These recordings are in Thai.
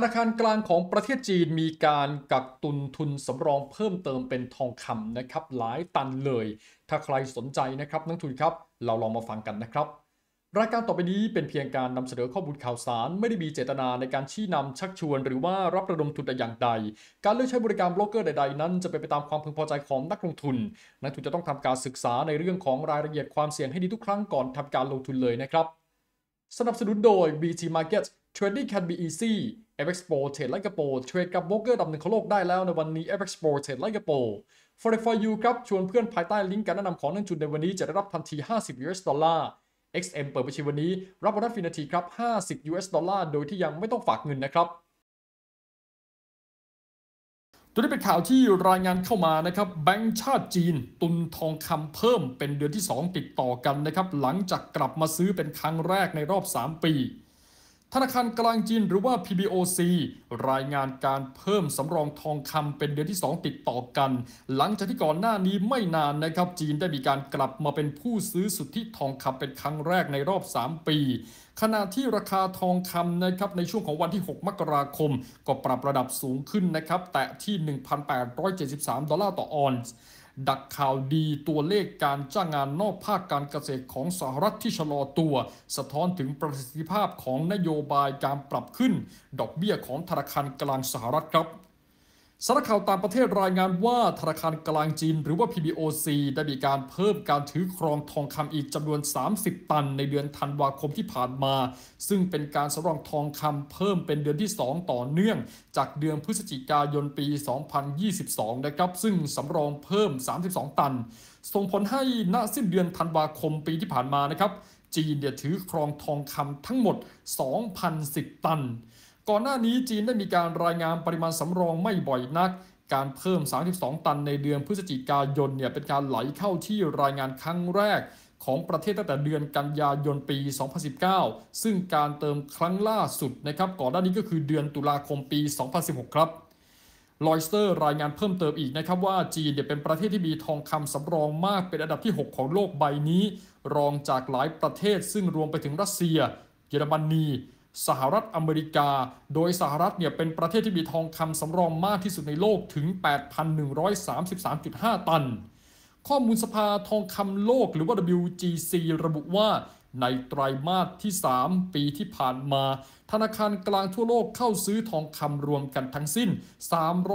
ธนาคารกลางของประเทศจีนมีการกักตุนทุนสำรองเพิ่มเติมเป็นทองคำนะครับหลายตันเลย ถ้าใครสนใจนะครับ นักทุนครับ เราลองมาฟังกันนะครับ รายการต่อไปนี้เป็นเพียงการนำเสนอข้อมูลข่าวสาร ไม่ได้มีเจตนาในการชี้นำชักชวน หรือว่ารับระดมทุนแต่อย่างใดการเลือกใช้บริการบล็อกเกอร์ใดๆ นั้นจะเป็นไปตามความพึงพอใจของนักลงทุน นักทุนจะต้องทำการศึกษาในเรื่องของรายละเอียดความเสี่ยงให้ดีทุกครั้งก่อนทำการลงทุนเลยนะครับ สนับสนุนโดย BT Market Trading can be easy อ a p e x p ์ t เทรดไลก์โปเทรดกับโบรกเกอร์ดับหนึ่งของโลกได้แล้วในวันนี้อ a p e x p ์ t เทรดไลก์โปร์ดฟอร์ยูครับ ชวนเพื่อนภายใต้ลิงก์การแนะนำของนั่นจุนในวันนี้จะได้รับทันที 50 US ดอลลาร์ XM เปิดบัญชีวันนี้ รับบอนละฟินาทีครับ 50 US ดอลลาร์โดยที่ยังไม่ต้องฝากเงินนะครับ ตัวนี้เป็นข่าวที่รายงานเข้ามานะครับ แบงก์ชาติจีนตุนทองคำเพิ่มเป็นเดือนที่ 2 ติดต่อกันนะครับหลังจากกลับมาซื้อเป็นครั้งแรกในรอบ 3 ปีธนาคารกลางจีนหรือว่า PBOC รายงานการเพิ่มสำรองทองคำเป็นเดือนที่ 2 ติดต่อกัน หลังจากที่ก่อนหน้านี้ไม่นานนะครับ จีนได้มีการกลับมาเป็นผู้ซื้อสุทธิทองคำเป็นครั้งแรกในรอบ 3 ปี ขณะที่ราคาทองคำนะครับในช่วงของวันที่ 6 มกราคมก็ปรับระดับสูงขึ้นนะครับแตะที่ 1,873 ดอลลาร์ต่อออนซ์ดักข่าวดี ตัวเลขการจ้างงานนอกภาคการเกษตรของสหรัฐที่ชะลอตัวสะท้อนถึงประสิทธิภาพของนโยบายการปรับขึ้นดอกเบี้ยของธนาคารกลางสหรัฐครับสารข่าวต่างประเทศรายงานว่าธนาคารกลางจีนหรือว่า PBOC ได้มีการเพิ่มการถือครองทองคำอีกจำนวน 30 ตันในเดือนธันวาคมที่ผ่านมา ซึ่งเป็นการสำรองทองคำเพิ่มเป็นเดือนที่ 2 ต่อเนื่อง จากเดือนพฤศจิกายนปี 2022 นะครับ ซึ่งสำรองเพิ่ม 32 ตัน ส่งผลให้ณสิ้นเดือนธันวาคมปีที่ผ่านมานะครับ จีนเนี่ยถือครองทองคำทั้งหมด 2,010 ตันก่อนหน้านี้จีนได้มีการรายงานปริมาณสำรองไม่บ่อยนัก การเพิ่ม 32 ตันในเดือนพฤศจิกายนเนี่ยเป็นการไหลเข้าที่รายงานครั้งแรกของประเทศตั้งแต่เดือนกันยายนปี 2019 ซึ่งการเติมครั้งล่าสุดนะครับก่อนหน้านี้ก็คือเดือนตุลาคมปี 2016 ครับลอยสเตอร์รายงานเพิ่มเติมอีกนะครับว่าจีนเียเป็นประเทศที่มีทองคำสำรองมากเป็นอันดับที่6 ของโลกใบนี้ รองจากหลายประเทศซึ่งรวมไปถึงรัสเซียเยอรมนีสหรัฐอเมริกา โดยสหรัฐเนี่ยเป็นประเทศที่มีทองคำสำรองมากที่สุดในโลกถึง 8,133.5 ตัน ข้อมูลสภาทองคำโลกหรือว่า WGC ระบุว่าในไตรามาสที่ 3 ปีที่ผ่านมา ธนาคารกลางทั่วโลกเข้าซื้อทองคำรวมกันทั้งสิ้น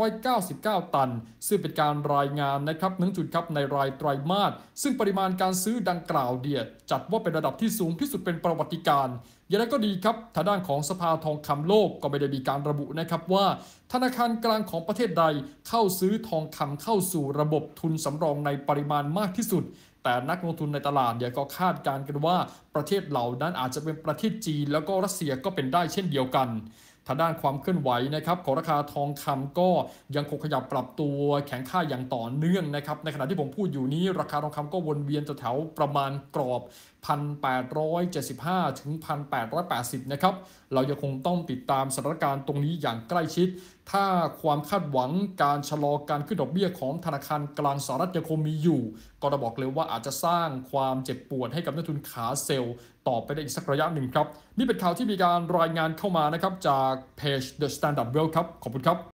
399 ตัน ซึ่งเป็นการรายงานนะครับหนึ่งจุดครับในรายไตรามาสซึ่งปริมาณการซื้อดังกล่าวเดียจัดว่าเป็นระดับที่สูงที่สุดเป็นประวัติการ อย่างไรก็ดีครับทางด้านของสภาทองคำโลกก็ไม่ได้มีการระบุนะครับว่า ธนาคารกลางของประเทศใดเข้าซื้อทองคำเข้าสู่ระบบทุนสำรองในปริมาณมากที่สุดแต่นักลงทุนในตลาดเนี่ยก็คาดการกัน ว่าประเทศเหล่านั้นอาจจะเป็นประเทศจีนแล้วก็รัสเซียก็เป็นได้เช่นเดียวกัน ทางด้านความเคลื่อนไหวนะครับ ของราคาทองคำก็ยังคงขยับปรับตัวแข็งค่าอย่างต่อเนื่องนะครับ ในขณะที่ผมพูดอยู่นี้ราคาทองคำก็วนเวียนแถวประมาณกรอบ1,875 ถึง 1,880 นะครับ เราจะคงต้องติดตามสถานการณ์ตรงนี้อย่างใกล้ชิด ถ้าความคาดหวังการชะลอการขึ้นดอกเบี้ยของธนาคารกลางสหรัฐยังคงมีอยู่ ก็จะบอกเลยว่าอาจจะสร้างความเจ็บปวดให้กับนักทุนขาเซลล์ ต่อไปได้อีกสักระยะหนึ่งครับ นี่เป็นข่าวที่มีการรายงานเข้ามานะครับ จากเพจ The Standard Well ครับขอบคุณครับ